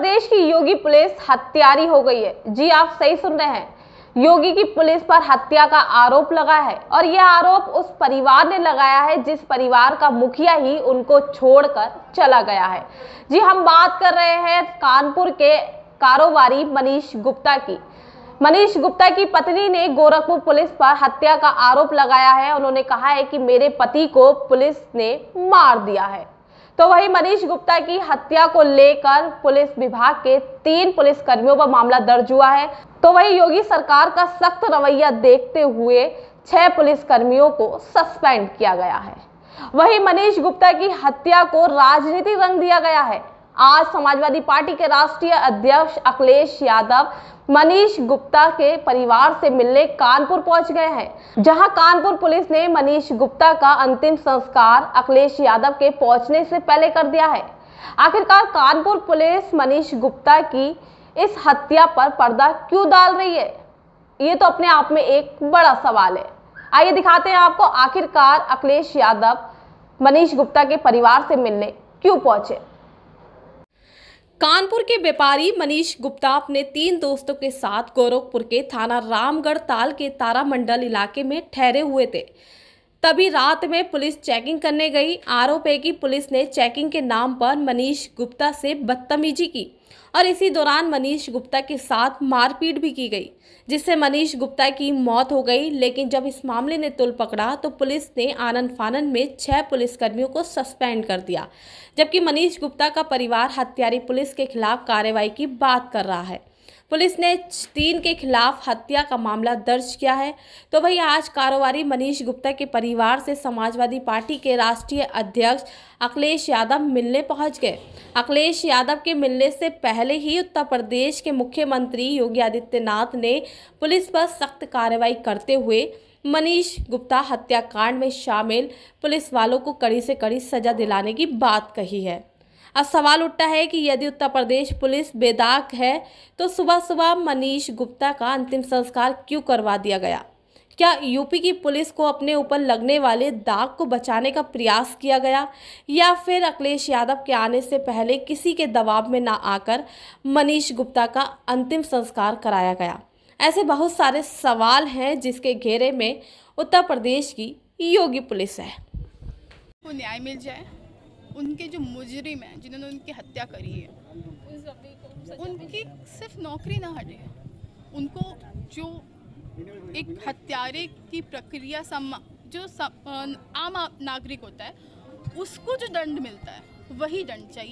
प्रदेश की योगी पुलिस हत्यारी हो गई है जी आप सही सुन रहे हैं योगी की पुलिस पर हत्या का आरोप लगा है और यह आरोप उस परिवार ने लगाया है जिस परिवार का मुखिया ही उनको छोड़कर चला गया है जी हम बात कर रहे हैं कानपुर के कारोबारी मनीष गुप्ता की मनीष गुप्ता की पत्नी ने गोरखपुर पुलिस पर हत्या का आरोप लगाया है उन्होंने कहा है कि मेरे पति को पुलिस ने मार दिया है तो वही मनीष गुप्ता की हत्या को लेकर पुलिस विभाग के तीन पुलिस कर्मियों पर मामला दर्ज हुआ है तो वही योगी सरकार का सख्त रवैया देखते हुए छह पुलिस कर्मियों को सस्पेंड किया गया है वही मनीष गुप्ता की हत्या को राजनीतिक रंग दिया गया है आज समाजवादी पार्टी के राष्ट्रीय अध्यक्ष अखिलेश यादव मनीष गुप्ता के परिवार से मिलने कानपुर पहुंच गए हैं जहां कानपुर पुलिस ने मनीष गुप्ता का अंतिम संस्कार अखिलेश यादव के पहुंचने से पहले कर दिया है आखिरकार कानपुर पुलिस मनीष गुप्ता की इस हत्या पर पर्दा क्यों डाल रही है ये तो अपने आप में एक बड़ा सवाल है आइए दिखाते हैं आपको आखिरकार अखिलेश यादव मनीष गुप्ता के परिवार से मिलने क्यों पहुंचे कानपुर के व्यापारी मनीष गुप्ता अपने तीन दोस्तों के साथ गोरखपुर के थाना रामगढ़ ताल के तारामंडल इलाके में ठहरे हुए थे तभी रात में पुलिस चेकिंग करने गई आरोप है कि पुलिस ने चेकिंग के नाम पर मनीष गुप्ता से बदतमीजी की और इसी दौरान मनीष गुप्ता के साथ मारपीट भी की गई जिससे मनीष गुप्ता की मौत हो गई लेकिन जब इस मामले ने तुल पकड़ा तो पुलिस ने आनंद फानन में छह पुलिसकर्मियों को सस्पेंड कर दिया जबकि मनीष गुप्ता का परिवार हत्यारी पुलिस के खिलाफ कार्रवाई की बात कर रहा है पुलिस ने तीन के खिलाफ हत्या का मामला दर्ज किया है तो वही आज कारोबारी मनीष गुप्ता के परिवार से समाजवादी पार्टी के राष्ट्रीय अध्यक्ष अखिलेश यादव मिलने पहुंच गए अखिलेश यादव के मिलने से पहले ही उत्तर प्रदेश के मुख्यमंत्री योगी आदित्यनाथ ने पुलिस पर सख्त कार्रवाई करते हुए मनीष गुप्ता हत्याकांड में शामिल पुलिस वालों को कड़ी से कड़ी सजा दिलाने की बात कही है अब सवाल उठता है कि यदि उत्तर प्रदेश पुलिस बेदाग है तो सुबह सुबह मनीष गुप्ता का अंतिम संस्कार क्यों करवा दिया गया क्या यूपी की पुलिस को अपने ऊपर लगने वाले दाग को बचाने का प्रयास किया गया या फिर अखिलेश यादव के आने से पहले किसी के दबाव में ना आकर मनीष गुप्ता का अंतिम संस्कार कराया गया ऐसे बहुत सारे सवाल हैं जिसके घेरे में उत्तर प्रदेश की योगी पुलिस है न्याय मिल जाए उनके जो मुजरिम हैं जिन्होंने उनकी हत्या करी है उनकी सिर्फ नौकरी ना हटे उनको जो एक हत्यारे की प्रक्रिया सम जो सम, आम नागरिक होता है उसको जो दंड मिलता है वही दंड चाहिए